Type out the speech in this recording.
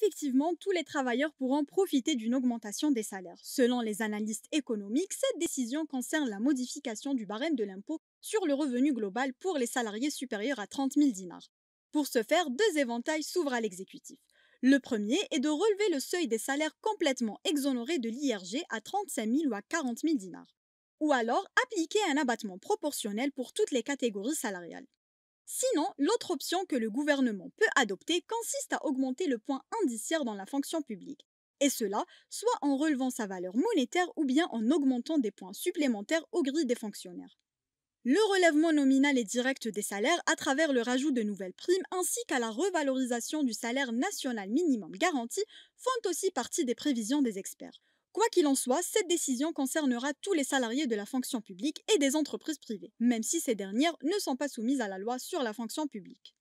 effectivement, tous les travailleurs pourront profiter d'une augmentation des salaires. Selon les analystes économiques, cette décision concerne la modification du barème de l'impôt sur le revenu global pour les salariés supérieurs à 30 000 dinars. Pour ce faire, deux éventails s'ouvrent à l'exécutif. Le premier est de relever le seuil des salaires complètement exonérés de l'IRG à 35 000 ou à 40 000 dinars. Ou alors appliquer un abattement proportionnel pour toutes les catégories salariales. Sinon, l'autre option que le gouvernement peut adopter consiste à augmenter le point indiciaire dans la fonction publique, et cela soit en relevant sa valeur monétaire ou bien en augmentant des points supplémentaires au gris des fonctionnaires. Le relèvement nominal et direct des salaires à travers le rajout de nouvelles primes ainsi qu'à la revalorisation du salaire national minimum garanti font aussi partie des prévisions des experts. Quoi qu'il en soit, cette décision concernera tous les salariés de la fonction publique et des entreprises privées, même si ces dernières ne sont pas soumises à la loi sur la fonction publique.